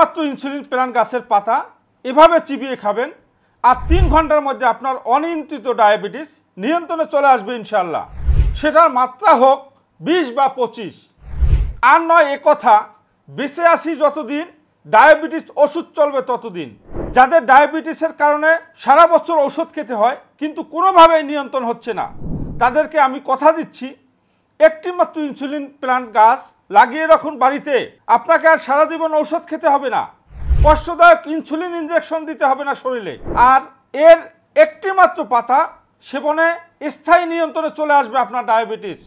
মাত্র insulin plan গাছের পাতা এভাবে চিবিয়ে খাবেন আর তিন ঘন্টার মধ্যে আপনার অনিয়ন্ত্রিত ডায়াবেটিস নিয়ন্ত্রণে চলে আসবে ইনশাল্লাহ সেটার মাত্রা হোক বিশ বা পঁচিশ আর নয় কথা বেঁচে আসি যতদিন ডায়াবেটিস ওষুধ চলবে ততদিন যাদের ডায়াবেটিসের কারণে সারা বছর ওষুধ খেতে হয় কিন্তু কোনোভাবেই নিয়ন্ত্রণ হচ্ছে না তাদেরকে আমি কথা দিচ্ছি একটি মাত্র ইনসুলিন প্লান্ট গাছ লাগিয়ে রাখুন বাড়িতে আপনাকে আর সারা জীবন ঔষধ খেতে হবে না কষ্টদায়ক ইনসুলিন ইঞ্জেকশন দিতে হবে না শরীরে আর এর একটি মাত্র পাতা সেবনে স্থায়ী নিয়ন্ত্রণে চলে আসবে আপনার ডায়াবেটিস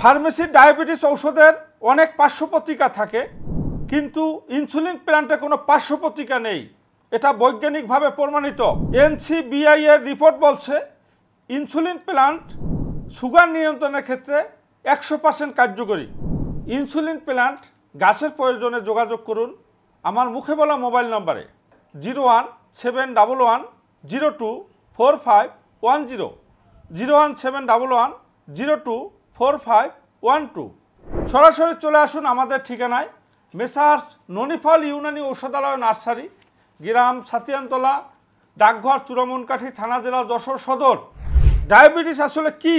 ফার্মেসির ডায়াবেটিস ঔষধের অনেক পার্শ্বপত্রিকা থাকে কিন্তু ইনসুলিন প্ল্যান্টে কোনো পার্শ্বপত্রিকা নেই এটা বৈজ্ঞানিকভাবে প্রমাণিত এনসিবিআই এর রিপোর্ট বলছে ইনসুলিন প্ল্যান্ট সুগার নিয়ন্ত্রণের ক্ষেত্রে একশো পার্সেন্ট কার্যকরী ইনসুলিন প্ল্যান্ট গাছের প্রয়োজনে যোগাযোগ করুন আমার মুখে বলা মোবাইল নম্বরে zero one seven double one zero two four five one zero zero one seven double one zero two four five one two সরাসরি চলে আসুন আমাদের ঠিকানায় মেসার্স ননিফল ইউনানি ঔষধালয় নার্সারি গ্রাম ছাতিয়ানতলা ডাকঘর চূড়ামনকাঠি থানা জেলা যশোর সদর ডায়াবেটিস আসলে কী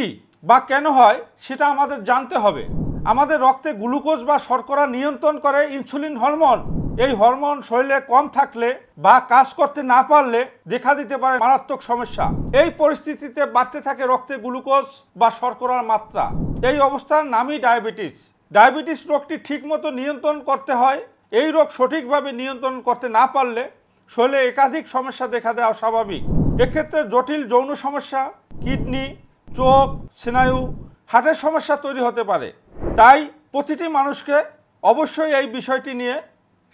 বা কেন হয় সেটা আমাদের জানতে হবে আমাদের রক্তে গ্লুকোজ বা শর্করা নিয়ন্ত্রণ করে ইনসুলিন হরমোন এই হরমোন শরীরে কম থাকলে বা কাজ করতে না পারলে দেখা দিতে পারে মারাত্মক সমস্যা এই পরিস্থিতিতে বাড়তে থাকে রক্তে গ্লুকোজ বা শর্করার মাত্রা এই অবস্থার নামই ডায়াবেটিস ডায়াবেটিস রোগটি ঠিকমতো নিয়ন্ত্রণ করতে হয় এই রোগ সঠিকভাবে নিয়ন্ত্রণ করতে না পারলে শরীরে একাধিক সমস্যা দেখা দেওয়া স্বাভাবিক এক্ষেত্রে জটিল যৌন সমস্যা কিডনি চোখ স্নায়ু হার্টের সমস্যা তৈরি হতে পারে তাই প্রতিটি মানুষকে অবশ্যই এই বিষয়টি নিয়ে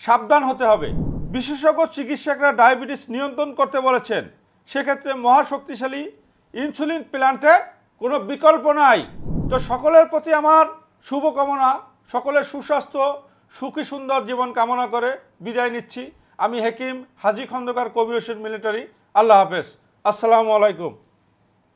সাবধান হতে হবে বিশেষজ্ঞ চিকিৎসকরা ডায়াবেটিস নিয়ন্ত্রণ করতে বলেছেন সেক্ষেত্রে মহাশক্তিশালী ইনসুলিন প্ল্যান্টের কোনো বিকল্প নাই তো সকলের প্রতি আমার শুভকামনা সকলের সুস্বাস্থ্য সুখী সুন্দর জীবন কামনা করে বিদায় নিচ্ছি আমি হেকিম হাজি খন্দকার কবি মিলিটারি আল্লাহ হাফেজ আসসালামু আলাইকুম